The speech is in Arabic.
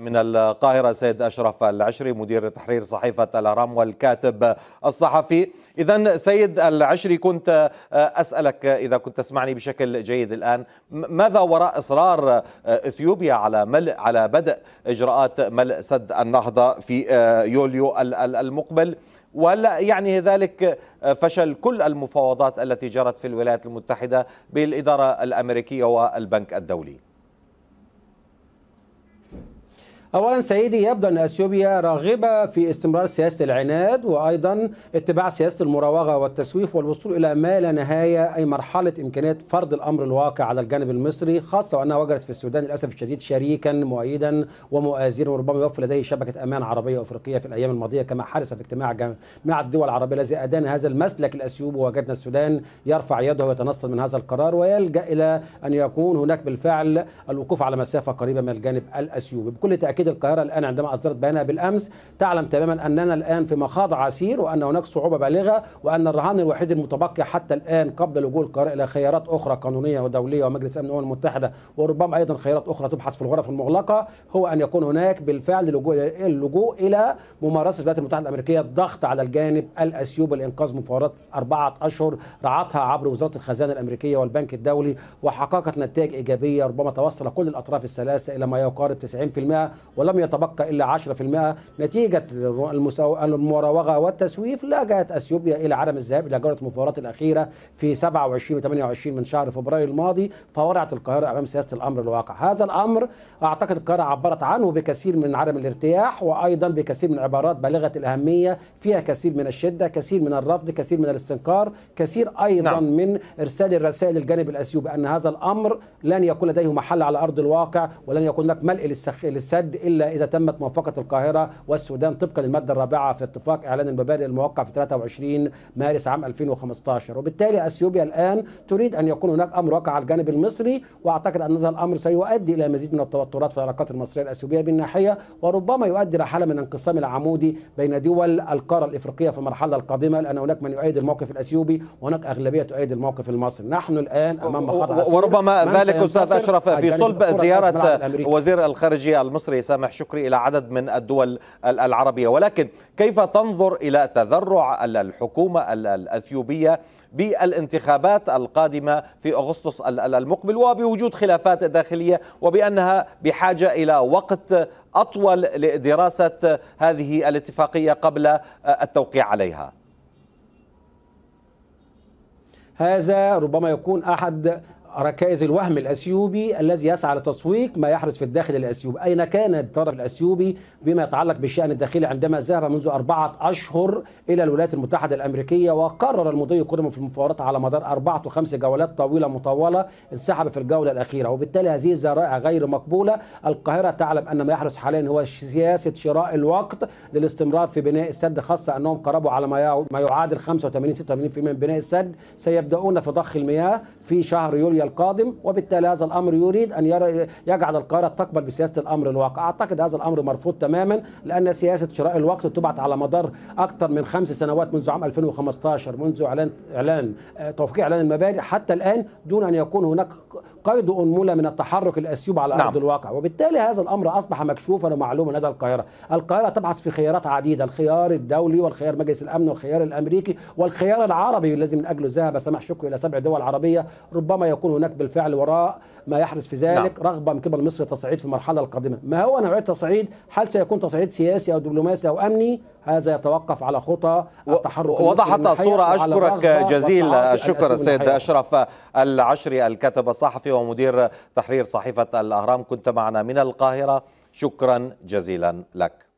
من القاهرة سيد أشرف العشري مدير تحرير صحيفة الأرام والكاتب الصحفي إذا سيد العشري كنت أسألك إذا كنت تسمعني بشكل جيد الآن ماذا وراء إصرار إثيوبيا على ملء على بدء إجراءات ملء سد النهضة في يوليو المقبل ولا يعني ذلك فشل كل المفاوضات التي جرت في الولايات المتحدة بالإدارة الأمريكية والبنك الدولي أولا سيدي يبدو أن أثيوبيا راغبة في استمرار سياسة العناد وأيضا اتباع سياسة المراوغة والتسويف والوصول إلى ما لا نهاية أي مرحلة إمكانية فرض الأمر الواقع على الجانب المصري خاصة وأنها وجدت في السودان للأسف الشديد شريكا مؤيدا ومؤازرا وربما يوفر لديه شبكة أمان عربية أفريقية في الأيام الماضية كما حدث في اجتماع مع الدول العربية الذي أدان هذا المسلك الأثيوبي ووجدنا السودان يرفع يده ويتنصل من هذا القرار ويلجأ إلى أن يكون هناك بالفعل الوقوف على مسافة قريبة من الجانب الأثيوبي بكل تأكيد بالتأكيد القاهرة الآن عندما أصدرت بيانها بالأمس تعلم تماما أننا الآن في مخاض عسير وأن هناك صعوبة بالغة وأن الرهان الوحيد المتبقي حتى الآن قبل لجوء القاهرة إلى خيارات أخرى قانونية ودولية ومجلس أمن الأمم المتحدة وربما أيضا خيارات أخرى تبحث في الغرف المغلقة هو أن يكون هناك بالفعل اللجوء إلى ممارسة الولايات المتحدة الأمريكية الضغط على الجانب الأثيوبي لإنقاذ مفاوضات أربعة أشهر رعتها عبر وزارة الخزانة الأمريكية والبنك الدولي وحققت نتائج إيجابية ربما توصل كل الأطراف الثلاثة إلى ما يقارب 90% ولم يتبقى إلا 10% نتيجة المراوغة والتسويف لجأت أثيوبيا إلى عدم الذهاب إلى جولة المفاوضات الأخيرة في 27 و 28 من شهر فبراير الماضي فورعت القاهرة أمام سياسة الأمر الواقع هذا الأمر أعتقد القاهرة عبرت عنه بكثير من عدم الارتياح وأيضا بكثير من عبارات بالغة الأهمية فيها كثير من الشدة كثير من الرفض كثير من الاستنكار كثير أيضا نعم. من إرسال الرسائل للجانب الأثيوبي أن هذا الأمر لن يكون لديه محل على أرض الواقع ولن يكون هناك ملء للسد إلا إذا تمت موافقة القاهرة والسودان طبقا للمادة الرابعة في اتفاق إعلان المبادئ الموقع في 23 مارس عام 2015 وبالتالي أثيوبيا الآن تريد أن يكون هناك أمر واقع على الجانب المصري وأعتقد أن هذا الأمر سيؤدي إلى مزيد من التوترات في العلاقات المصرية الأثيوبية بالناحية وربما يؤدي إلى حالة من الانقسام العمودي بين دول القارة الإفريقية في المرحلة القادمة لأن هناك من يؤيد الموقف الأثيوبي وهناك أغلبية تؤيد الموقف المصري نحن الآن أمام مخاطر وربما ذلك أستاذ أشرف في صلب زيارة وزير الخارجية المصري سامح شكري إلى عدد من الدول العربية ولكن كيف تنظر إلى تذرع الحكومة الأثيوبية بالانتخابات القادمة في أغسطس المقبل وبوجود خلافات داخلية وبأنها بحاجة إلى وقت أطول لدراسة هذه الاتفاقية قبل التوقيع عليها هذا ربما يكون أحد ركائز الوهم الأثيوبي الذي يسعى لتسويق ما يحدث في الداخل الأثيوبي أين كان الطرف الأثيوبي بما يتعلق بالشأن الداخلي عندما ذهب منذ أربعة أشهر إلى الولايات المتحدة الأمريكية وقرر المضي قدما في المفاوضات على مدار أربعة وخمس جولات طويلة مطولة انسحب في الجولة الأخيرة وبالتالي هذه الذرائع غير مقبولة القاهرة تعلم أن ما يحدث حاليا هو سياسة شراء الوقت للاستمرار في بناء السد خاصة أنهم قربوا على ما يعادل 85 86% من بناء السد سيبدأون في ضخ المياه في شهر يوليو القادم وبالتالي هذا الامر يريد ان يرى يجعل القاهره تقبل بسياسه الامر الواقع اعتقد هذا الامر مرفوض تماما لان سياسه شراء الوقت تبعت على مدار اكثر من خمس سنوات منذ عام 2015 منذ اعلان اعلان آه، توقيع اعلان المبادئ حتى الان دون ان يكون هناك قيد انمله من التحرك الاسيوب على ارض نعم. الواقع وبالتالي هذا الامر اصبح مكشوفا ومعلوما لدى القاهره القاهره تبحث في خيارات عديده الخيار الدولي والخيار مجلس الامن والخيار الامريكي والخيار العربي الذي من اجله ذهب سمح شكو الى سبع دول عربيه ربما يكون يكون هناك بالفعل وراء ما يحدث في ذلك نعم. رغبة من قبل مصر تصعيد في المرحلة القادمة ما هو نوع التصعيد هل سيكون تصعيد سياسي أو دبلوماسي أو أمني هذا يتوقف على خطى التحرك وضحت الصورة أشكرك جزيل الشكر السيد أشرف العشري الكاتب الصحفي ومدير تحرير صحيفة الأهرام كنت معنا من القاهرة شكرا جزيلا لك